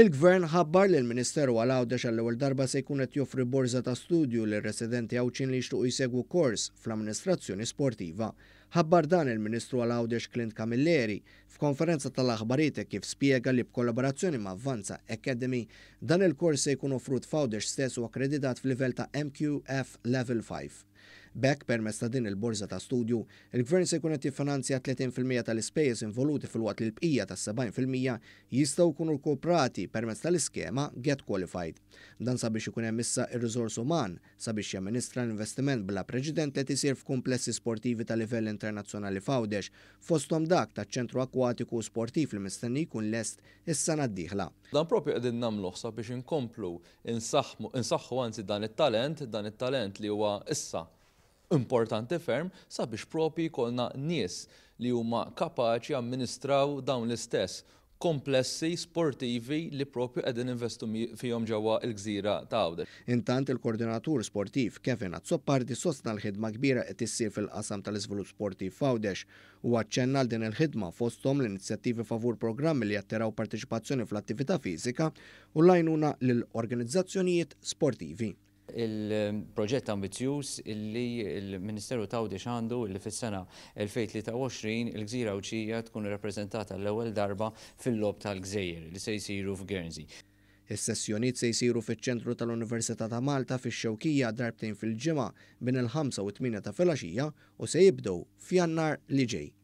Il-gvern ħabbar li l-Ministeru għal għawdex għall ewwel darba se jkun qed joffri borza ta' studju lir residenti għawċin li jixtuq jisegwu kors fl-amministrazzjoni sportiva. Ħabbar dan il-Ministru għal Għawdex Clint Camilleri f'konferenza tal-aħbarijiet kif spiega li b'kollaborazzjoni ma' Vanza Academy dan il-kors se jkun offrut f'Għawdex stess u akkreditat f'livell ta' MQF Level 5. Bekk permess ta' din il-borza ta' studju, il-gvern se jkun qed jiffinanzja 30% tal-ispejjeż involuti fil-waqt li l-bqija ta' 70% jistgħu jkunu l-koprati permezz tal-iskema Get Qualified. Dan sabiex ikun hemm issa ir-riżors uman sabiex jamministra l-investiment bla preġident li tisir f'kumplessi sportivi ta' livell internazzjonali fawdex fostom dak ta' ċentru akwatiku sportiv li mistenni jkun lest is-sena d-dieħla. Dan propju qegħdin nagħmlu sa' biex inkomplu insaħħu anzi dan it-talent, dan it-talent li huwa issa importanti ferm sabiex propi konna nies li huma kapaċi amministraw dawn l-istess komplessi sportivi li propju għedin investu fihom ġewwa l-gżira ta' Awder. Intant il-koordinatur sportiv Kevin Azzopardi sostna l-ħidma kbira qed issir fil-qasam tal-iżvilupp sportiv f'Għawdex u għaċċenna l din il-ħidma fosthom l-inizjattivi favur programmi li jatteraw partiċipazzjoni fl-attività fiżika u lajnuna l-organizzazzjonijiet sportivi il-proġett ambizjuż illi il-Ministeru taw għandu illi fis-sena 2023 il-Gżira Uċija tkun rappreżentata l-ewwel darba fil-lob tal-Gżejjer li se jsiru f'Guernsey. Is-sessjonijiet se jsiru fiċ-ċentru tal-Università ta' Malta fix-Xewkija darbtejn fil-ġimgħa bin il-5 u 8 ta' filgħaxija u se jibdew f'Jannar li ġej.